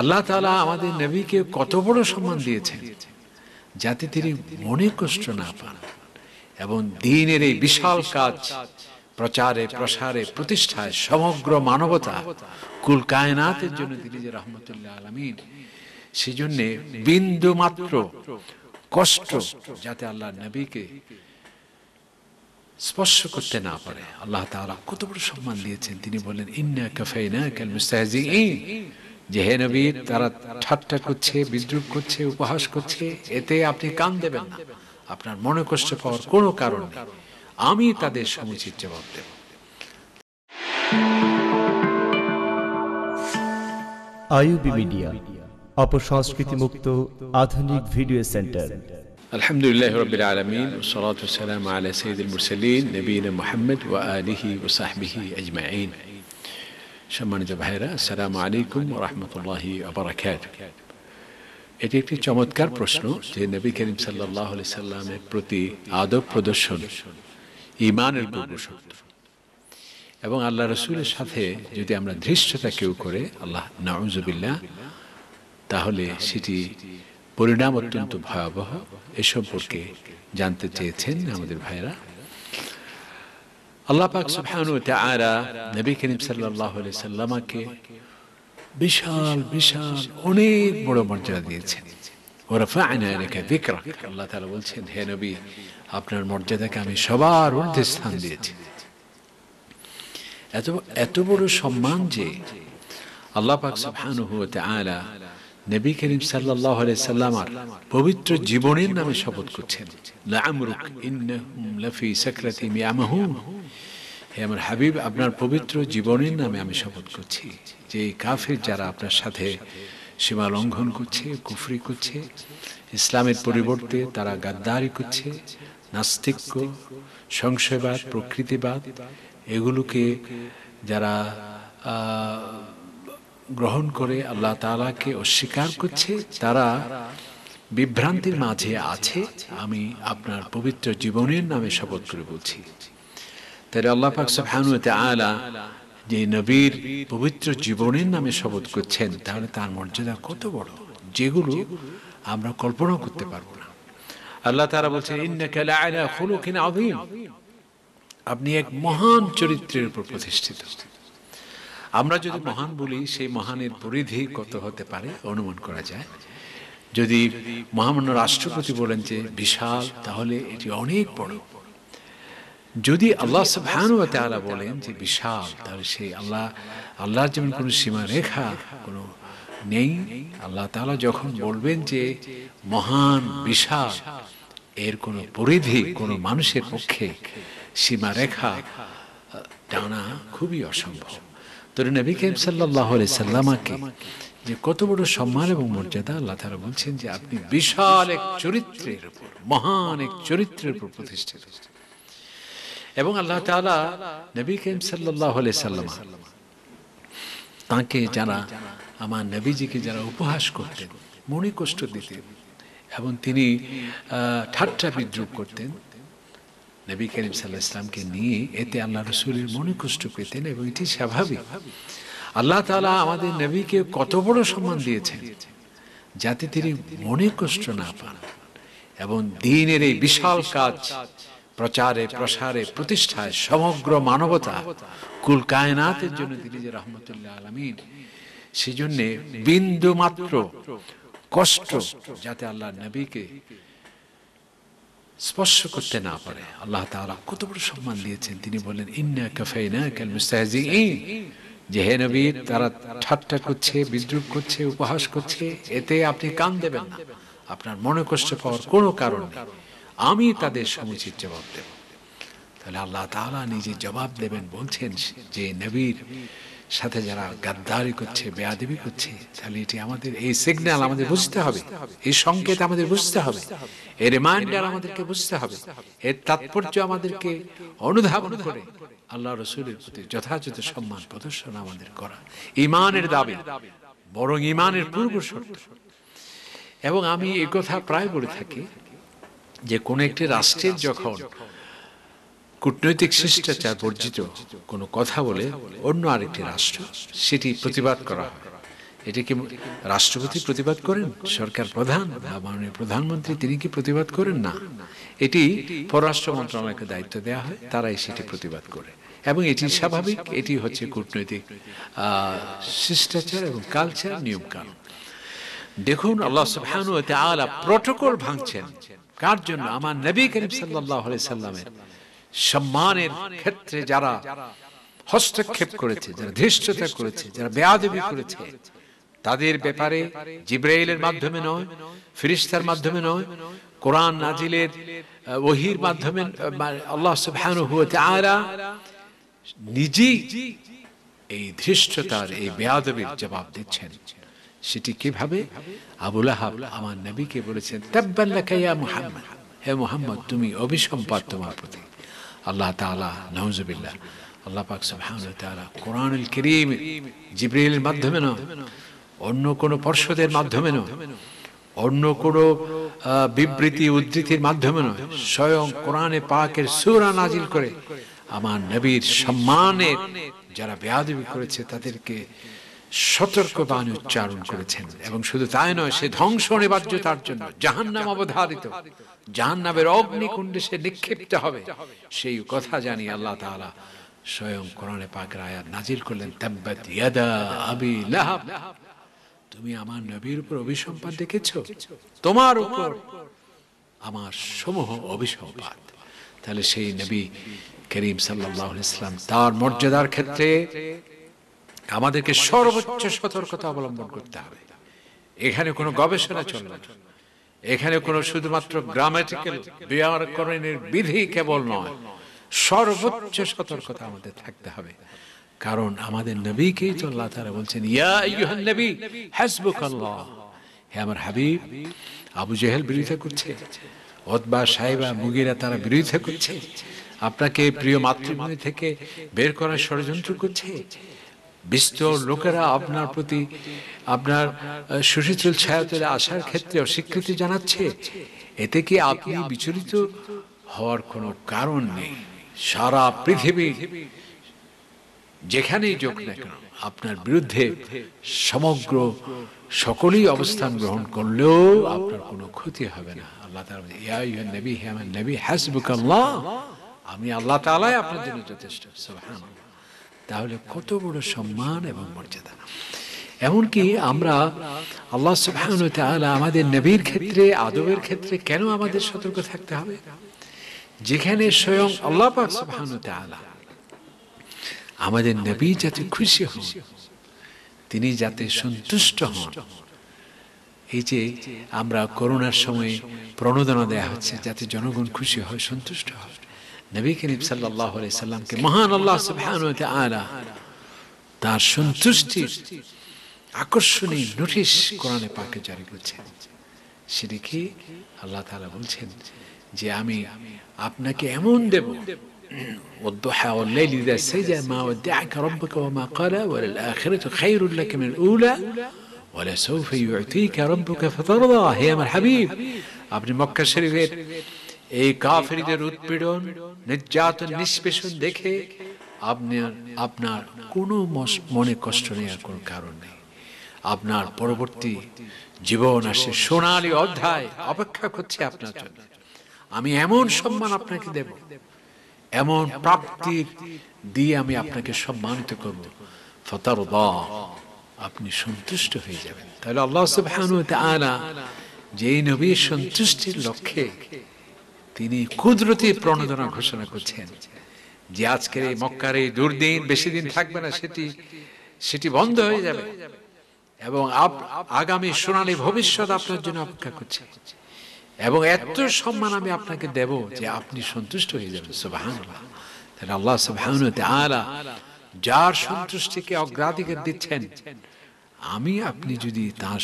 আল্লাহ তালা আমাদের নবীকে কত বড় সম্মান দিয়েছেন যাতে তিনি মনে কষ্ট না পান এবং দিনের এই বিশাল কাজ প্রচারে প্রসারে প্রতিষ্ঠায় সমগ্র মানবতা কুল কায়নাথের জন্য তিনি যে রহমতুল্লাহ আলমিন সেজন্যে বিন্দু মাত্র কষ্ট যাতে আল্লাহ নবীকে স্পর্শ করতে না পারে আল্লাহ তাআলা কত বড় সম্মান দিয়েছেন তিনি বলেন ইন্না কাফাইনা কেন মুস্তাহজিইন যে হে নবী তারা ঠাট্টা করছে বিদ্রুপ করছে উপহাস করছে এতে আপনি কান দেবেন না আপনার মনে কষ্ট পাওয়ার কোনো কারণ নেই আমি তাদের সমুচিত জবাব দেব আইউবি মিডিয়া অপসংস্কৃতি মুক্ত আধুনিক ভিডিও সেন্টার আলহামদুলিল্লাহ রবিল আলমিন সালাম আলা সঈদ মুরসলিন নবীন মোহাম্মদ ওয়া আলিহি ও সাহবিহি আজমাইন সম্মানিত ভাইরা আসসালামু আলাইকুম রহমতুল্লাহ আবরাকাত এটি একটি চমৎকার প্রশ্ন যে নবী করিম সাল্লাহ সাল্লামের প্রতি আদব প্রদর্শন ইমানের এবং আল্লাহ রসুলের সাথে যদি আমরা ধৃষ্টতা কেউ করে আল্লাহ নাউজবিল্লা তাহলে সেটি পরিণাম অত্যন্ত ভয়াবহ এ সম্পর্কে জানতে চেয়েছেন আমাদের ভাইরা আল্লাহ পাক সুবহানু তাআলা নবী করিম সাল্লাল্লাহু আলাইহি সাল্লামাকে বিশাল বিশাল অনেক বড় মর্যাদা দিয়েছেন ও রাফা'না লাকা যিকরাক আল্লাহ তাআলা বলছেন হে নবী আপনার মর্যাদাকে আমি সবার ঊর্ধ্বে স্থান দিয়েছি এত এত বড় সম্মান যে আল্লাহ পাক সুবহানাহু ওয়া তাআলা নবী করিম সাল্লাহ আর পবিত্র জীবনের নামে শপথ করছেন লাফি হে আমার হাবিব আপনার পবিত্র জীবনের নামে আমি শপথ করছি যে এই কাফের যারা আপনার সাথে সীমা লঙ্ঘন করছে কুফরি করছে ইসলামের পরিবর্তে তারা গাদ্দারি করছে নাস্তিক্য সংশয়বাদ প্রকৃতিবাদ এগুলোকে যারা গ্রহণ করে আল্লাহ তালাকে অস্বীকার করছে তারা বিভ্রান্তির মাঝে আছে আমি আপনার পবিত্র জীবনের নামে শপথ করে বলছি তাহলে আল্লাহ পাক সাহানুতে আলা যে নবীর পবিত্র জীবনের নামে শপথ করছেন তাহলে তার মর্যাদা কত বড় যেগুলো আমরা কল্পনা করতে পারবো না আল্লাহ তারা বলছেন আপনি এক মহান চরিত্রের উপর প্রতিষ্ঠিত আমরা যদি মহান বলি সেই মহানের পরিধি কত হতে পারে অনুমান করা যায় যদি মহামান্য রাষ্ট্রপতি বলেন যে বিশাল তাহলে এটি অনেক বড় যদি আল্লাহ তাআলা বলেন যে বিশাল তাহলে সেই আল্লাহ আল্লাহর যেমন কোনো সীমারেখা কোনো নেই আল্লাহ তাআলা যখন বলবেন যে মহান বিশাল এর কোনো পরিধি কোনো মানুষের পক্ষে সীমারেখা টানা খুবই অসম্ভব তোর নবী কেম সাল্লাহামাকে সাল্লামাকে যে কত বড় সম্মান এবং মর্যাদা আল্লাহ তারা বলছেন যে আপনি বিশাল এক চরিত্রের উপর মহান এক চরিত্রের উপর প্রতিষ্ঠিত এবং আল্লাহ তালা নবী কেম সাল্লাহ সাল্লামা তাকে যারা আমার নবীজিকে যারা উপহাস করতেন মনে কষ্ট দিতেন এবং তিনি ঠাট্টা বিদ্রুপ করতেন নবী করিম সাল্লাহ ইসলামকে নিয়ে এতে আল্লাহ রসুলের মনে কষ্ট পেতেন এবং এটি স্বাভাবিক আল্লাহ তালা আমাদের নবীকে কত বড় সম্মান দিয়েছেন যাতে তিনি মনে কষ্ট না পান এবং দিনের এই বিশাল কাজ প্রচারে প্রসারে প্রতিষ্ঠায় সমগ্র মানবতা কুল কায়নাথের জন্য তিনি যে রহমতুল্লাহ আলমিন সেজন্যে বিন্দু মাত্র কষ্ট যাতে আল্লাহ নবীকে স্পর্শ করতে না পারে আল্লাহ তাহলে কত বড় সম্মান দিয়েছেন তিনি বলেন ইন্না কফাই না কেন যে হে নবী তারা ঠাট্টা করছে বিদ্রুপ করছে উপহাস করছে এতে আপনি কান দেবেন না আপনার মনে কষ্ট পাওয়ার কোনো কারণ নেই আমি তাদের সমুচিত জবাব দেব তাহলে আল্লাহ তাআলা নিজে জবাব দেবেন বলছেন যে নবীর সাথে যারা গাদ্দারি করছে বেয়াদেবি করছে তাহলে এটি আমাদের এই সিগন্যাল আমাদের বুঝতে হবে এই সংকেত আমাদের বুঝতে হবে এই রিমাইন্ডার আমাদেরকে বুঝতে হবে এর তাৎপর্য আমাদেরকে অনুধাবন করে আল্লাহ রসুলের প্রতি যথাযথ সম্মান প্রদর্শন আমাদের করা ইমানের দাবি বরং ইমানের পূর্ব শর্ত এবং আমি এ কথা প্রায় বলে থাকি যে কোন একটি রাষ্ট্রের যখন কূটনৈতিক শিষ্টাচার বর্জিত কোনো কথা বলে অন্য আরেকটি রাষ্ট্র সেটি প্রতিবাদ করা হয় এটা কি রাষ্ট্রপতি প্রতিবাদ করেন সরকার প্রধান বা মাননীয় প্রধানমন্ত্রী তিনি কি প্রতিবাদ করেন না এটি পররাষ্ট্র মন্ত্রণালয়কে দায়িত্ব দেওয়া হয় তারাই সেটি প্রতিবাদ করে এবং এটি স্বাভাবিক এটি হচ্ছে কূটনৈতিক শিষ্টাচার এবং কালচার নিয়মকানুন দেখুন আল্লাহ সুবহানাহু ওয়া তাআলা প্রটোকল ভাঙছেন কার জন্য আমার নবী করিম সাল্লাল্লাহু আলাইহি সাল্লামের সম্মানের ক্ষেত্রে যারা হস্তক্ষেপ করেছে যারা ধৃষ্টতা করেছে যারা বেয়াদবি করেছে তাদের ব্যাপারে জিব্রাইলের মাধ্যমে নয় ফিরিস্তার মাধ্যমে নয় কোরআন নাজিলের ওহির মাধ্যমে আল্লাহ সুবহানাহু ওয়া তাআলা নিজে এই ধৃষ্টতার এই বেয়াদবির জবাব দিচ্ছেন সেটি কিভাবে আবুল আহাব আমার নবীকে বলেছেন তাব্বাল্লাকা ইয়া মুহাম্মদ হে মুহাম্মদ তুমি অবিসম্পাত তোমার প্রতি আল্লাহ তালা নওয়াজবিল্লা আল্লাহ পাক সুবহানাহু কোরআন করিম জিব্রিলের মাধ্যমে না অন্য কোনো পর্ষদের মাধ্যমে না অন্য কোনো বিবৃতি উদ্ধৃতির মাধ্যমে নয় স্বয়ং কোরআনে পাকের সুরা নাজিল করে আমার নবীর সম্মানের যারা বেয়াদবি করেছে তাদেরকে সতর্ক বাণী উচ্চারণ করেছেন এবং শুধু তাই নয় সে ধ্বংস অনিবার্য তার জন্য জাহান্নাম অবধারিত জাহান্নামের অগ্নিকুণ্ডে সে নিক্ষিপ্ত হবে সেই কথা জানি আল্লাহ তালা স্বয়ং কোরআনে পাকের আয়াত নাজির করলেন তুমি আমার নবীর উপর অভিসম্পাদ দেখেছ তোমার উপর আমার সমূহ অভিসম্পাদ তাহলে সেই নবী করিম সাল্লাহ ইসলাম তার মর্যাদার ক্ষেত্রে আমাদেরকে সর্বোচ্চ সতর্কতা অবলম্বন করতে হবে এখানে কোনো গবেষণা চলবে না এখানে কোনো শুধুমাত্র গ্রামেটিক্যাল ব্যাকরণের বিধি কেবল নয় সর্বোচ্চ সতর্কতা আমাদের থাকতে হবে কারণ আমাদের নবীকেই তো আল্লাহ তারা বলছেন ইয়া ইউহান নবী হাসবুক আল্লাহ হে আমার হাবিব আবু জেহেল বিরোধিতা করছে অথবা সাহেবা মুগিরা তারা বিরোধিতা করছে আপনাকে প্রিয় মাতৃভূমি থেকে বের করার ষড়যন্ত্র করছে বিস্তর লোকেরা আপনার প্রতি আপনার সুশীতল ছায়াতলে আসার ক্ষেত্রে অস্বীকৃতি জানাচ্ছে এতে কি আপনি বিচলিত হওয়ার কোনো কারণ নেই সারা পৃথিবী যেখানেই যোগ না কেন আপনার বিরুদ্ধে সমগ্র সকলেই অবস্থান গ্রহণ করলেও আপনার কোনো ক্ষতি হবে না আল্লাহ নবী হ্যাঁ নবী হাসবুক আল্লাহ আমি আল্লাহ তালাই আপনার জন্য যথেষ্ট সুবহানাল্লাহ তাহলে কত বড় সম্মান এবং মর্যাদা এমনকি আমরা আল্লাহ সুবহান আমাদের নবীর ক্ষেত্রে আদবের ক্ষেত্রে কেন আমাদের সতর্ক থাকতে হবে যেখানে স্বয়ং আল্লাহ পাক আমাদের নবী যাতে খুশি হন তিনি যাতে সন্তুষ্ট হন এই যে আমরা করোনার সময়ে প্রণোদনা দেয়া হচ্ছে যাতে জনগণ খুশি হয় সন্তুষ্ট হয় نبی کریم صلى الله عليه وسلم کے مہان اللہ سبحانہ وتعالی تار شنتشتی اکرشنی نوٹیش قرآن پاک جاری کو چھے شرکی اللہ تعالی تعالى چھے جی آمی اپنا کی امون دے بو والضحى والليل إذا سجى ما ودعك ربك وما قال وللآخرة خير لك من الأولى ولسوف يعطيك ربك فترضى يا مرحبيب ابن مكة الشريفين এই কাফেরিদের উৎপীড়ন নির্যাতন নিষ্পেষণ দেখে আপনার আপনার কোনো মনে কষ্ট নেওয়ার কোনো কারণ নেই আপনার পরবর্তী জীবন আসে সোনালি অধ্যায় অপেক্ষা করছে আপনার জন্য আমি এমন সম্মান আপনাকে দেব এমন প্রাপ্তির দিয়ে আমি আপনাকে সম্মানিত করব ফতার আপনি সন্তুষ্ট হয়ে যাবেন তাহলে আল্লাহ সুবহানাহু ওয়া যেই নবীর সন্তুষ্টির লক্ষ্যে তিনি কুদরতি প্রণোদনা ঘোষণা করছেন যে আজকের এই মক্কার এই দুর্দিন বেশি দিন থাকবে না সেটি সেটি বন্ধ হয়ে যাবে এবং আগামী সোনালী ভবিষ্যৎ আপনার জন্য অপেক্ষা করছে এবং এত সম্মান আমি আপনাকে দেব যে আপনি সন্তুষ্ট হয়ে যাবেন সুবাহান তাহলে আল্লাহ সুবাহান আলা যার সন্তুষ্টিকে অগ্রাধিকার দিচ্ছেন আমি আপনি যদি তার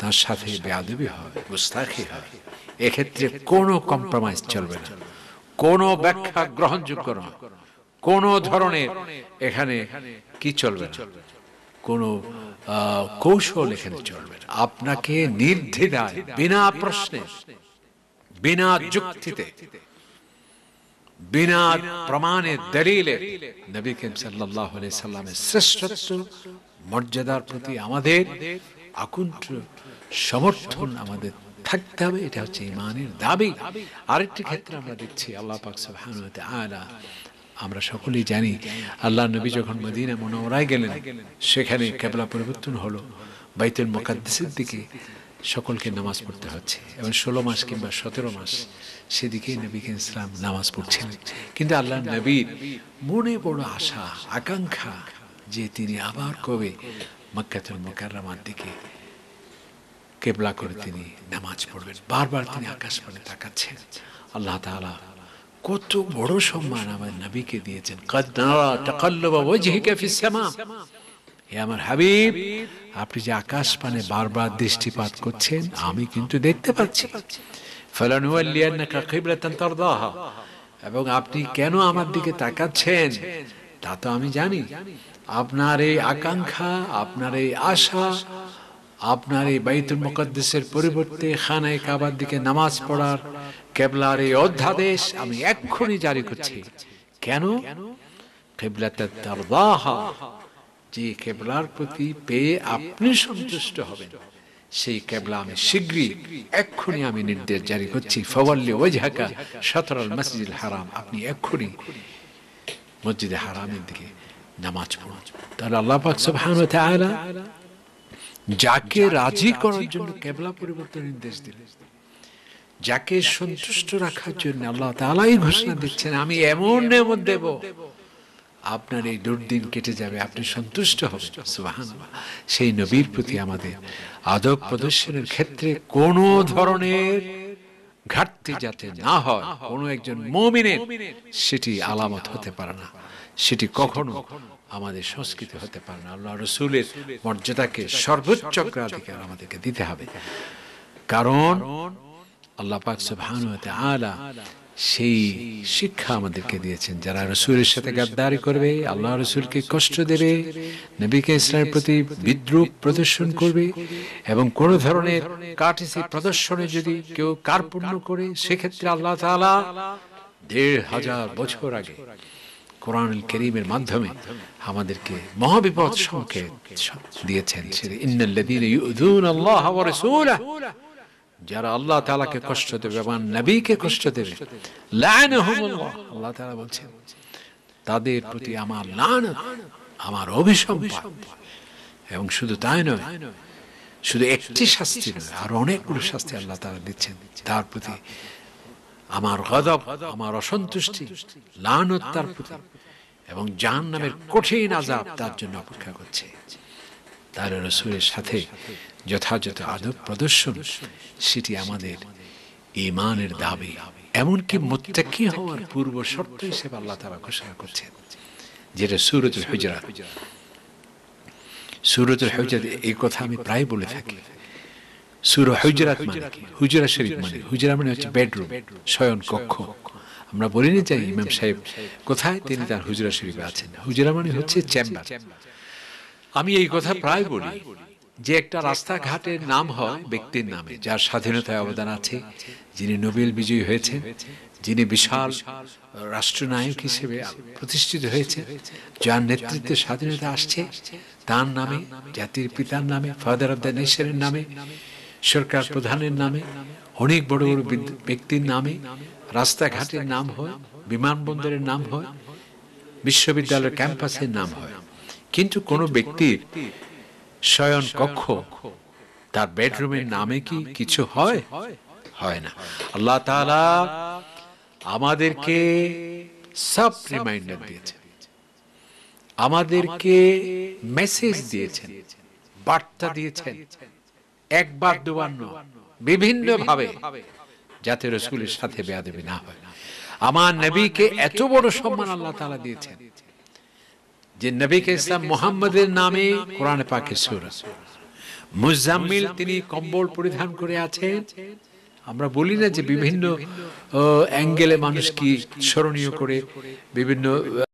তার সাথে বেয়াদবি হয় গুস্তাখি হয় এক্ষেত্রে কোনো কম্প্রোমাইজ চলবে না কোনো ব্যাখ্যা গ্রহণযোগ্য নয় কোন ধরনের এখানে কি চলবে কোন কৌশল এখানে চলবে আপনাকে নির্দ্বিধায় বিনা প্রশ্নে বিনা যুক্তিতে বিনা প্রমাণে দলিলে নবী কেম সাল্লাহ সাল্লামের শ্রেষ্ঠত্ব মর্যাদার প্রতি আমাদের আকুণ্ঠ সমর্থন আমাদের থাকতে হবে এটা হচ্ছে ইমানের দাবি আরেকটি ক্ষেত্রে আমরা দেখছি আল্লাহ পাক সুবহানাহু আমরা সকলেই জানি আল্লাহ নবী যখন মদিনা মনোরায় গেলেন সেখানে কেবলা পরিবর্তন হলো বাইতুল মোকাদ্দেসের দিকে সকলকে নামাজ পড়তে হচ্ছে এবং ষোলো মাস কিংবা সতেরো মাস সেদিকেই নবীকে ইসলাম নামাজ পড়ছিলেন কিন্তু আল্লাহ নবীর মনে বড় আশা আকাঙ্ক্ষা যে তিনি আবার কবে মক্কাতুল মোকার দিকে কেবলা করে তিনি নামাজ পড়বেন বারবার তিনি আকাশ পানে তাকাচ্ছেন আল্লাহ তালা কত বড় সম্মান আমার নবীকে দিয়েছেন হে আমার হাবিব আপনি যে আকাশ পানে বারবার দৃষ্টিপাত করছেন আমি কিন্তু দেখতে পাচ্ছি এবং আপনি কেন আমার দিকে তাকাচ্ছেন তা তো আমি জানি আপনার এই আকাঙ্ক্ষা আপনার এই আশা আপনার এই বাইতুল মুকদ্দেশের পরিবর্তে খানায় কাবার দিকে নামাজ পড়ার কেবলার এই অধ্যাদেশ আমি এক্ষুনি জারি করছি কেন যে কেবলার প্রতি পেয়ে আপনি সন্তুষ্ট হবেন সেই কেবলা আমি শীঘ্রই এক্ষুনি আমি নির্দেশ জারি করছি ফওয়াল্লি ওয়াজহাকা সতরাল মসজিদ হারাম আপনি এক্ষুনি মসজিদে হারামের দিকে নামাজ পড়ুন তাহলে আল্লাহ পাক সুবহানাহু ওয়া তাআলা যাকে রাজি করার জন্য কেবলা পরিবর্তন নির্দেশ দিলেন যাকে সন্তুষ্ট রাখার জন্য আল্লাহ তালাই ঘোষণা দিচ্ছেন আমি এমন এমন দেব আপনার এই দুর্দিন কেটে যাবে আপনি সন্তুষ্ট হবেন সেই নবীর প্রতি আমাদের আদব প্রদর্শনের ক্ষেত্রে কোনো ধরনের ঘাটতি যাতে না হয় কোনো একজন মমিনের সেটি আলামত হতে পারে না সেটি কখনো আমাদের সংস্কৃতি হতে পারে না আল্লাহ রসুলের মর্যাদাকে সর্বোচ্চ অগ্রাধিকার আমাদেরকে দিতে হবে কারণ আল্লাহ পাক হতে আলা সেই শিক্ষা আমাদেরকে দিয়েছেন যারা রসুলের সাথে গাদ্দারি করবে আল্লাহ রসুলকে কষ্ট দেবে নবীকে ইসলামের প্রতি বিদ্রুপ প্রদর্শন করবে এবং কোনো ধরনের কাটিসি প্রদর্শনে যদি কেউ পূর্ণ করে সেক্ষেত্রে আল্লাহ তালা দেড় হাজার বছর আগে কোরআনুল করিমের মাধ্যমে আমাদেরকে মহাবিপদ সংকেত দিয়েছেন যারা আল্লাহ তালাকে কষ্ট দেবে আমার নবীকে কষ্ট দেবে আল্লাহ তালা বলছেন তাদের প্রতি আমার লান আমার অভিসম্পাদ এবং শুধু তাই নয় শুধু একটি শাস্তি নয় আর অনেকগুলো শাস্তি আল্লাহ তারা দিচ্ছেন তার প্রতি আমার গদব আমার অসন্তুষ্টি লানত তার প্রতি এবং জাহান নামের কঠিন আজাব তার জন্য অপেক্ষা করছে তার রসুরের সাথে যথাযথ আদব প্রদর্শন সেটি আমাদের ইমানের দাবি এমনকি মোত্তাকি হওয়ার পূর্ব শর্ত হিসেবে আল্লাহ তারা ঘোষণা করছেন যেটা সুরজ হুজরা সুরজ হুজরা এই কথা আমি প্রায় বলে থাকি সুরা হুজরাত মানে কি মানে, হুজরা শরীফ মানে হুজরা মানে হচ্ছে বেডরুম শয়ন কক্ষ আমরা বলিনি যে ইমাম সাহেব কোথায় তিনি তার হুজরা শরীফে আছেন মানে হুজরা মানে হচ্ছে চেম্বার আমি এই কথা প্রায় বলি যে একটা রাস্তাঘাটের নাম হয় ব্যক্তির নামে যার স্বাধীনতায় অবদান আছে যিনি নোবেল বিজয়ী হয়েছেন যিনি বিশাল রাষ্ট্রনায়ক হিসেবে প্রতিষ্ঠিত হয়েছে যার নেতৃত্বে স্বাধীনতা আসছে তার নামে জাতির পিতার নামে ফাদার অব দ্য নেশনের নামে সরকার প্রধানের নামে অনেক বড় বড় ব্যক্তির নামে রাস্তাঘাটের নাম হয় বিমানবন্দরের নাম হয় বিশ্ববিদ্যালয়ের ক্যাম্পাসের নাম হয় কিন্তু কোনো ব্যক্তির শয়ন কক্ষ তার বেডরুমের নামে কি কিছু হয় হয় না আল্লাহ তাআলা আমাদেরকে সব রিমাইন্ডার দিয়েছেন আমাদেরকে মেসেজ দিয়েছেন বার্তা দিয়েছেন একবার দুবান্ন বিভিন্ন ভাবে যাতে রসুলের সাথে বেয়াদবি না হয় আমার নবীকে এত বড় সম্মান আল্লাহ তালা দিয়েছেন যে নবীকে ইসলাম মোহাম্মদের নামে কোরআনে পাকে সুর মুজাম্মিল তিনি কম্বল পরিধান করে আছেন আমরা বলি না যে বিভিন্ন অ্যাঙ্গেলে মানুষ কি স্মরণীয় করে বিভিন্ন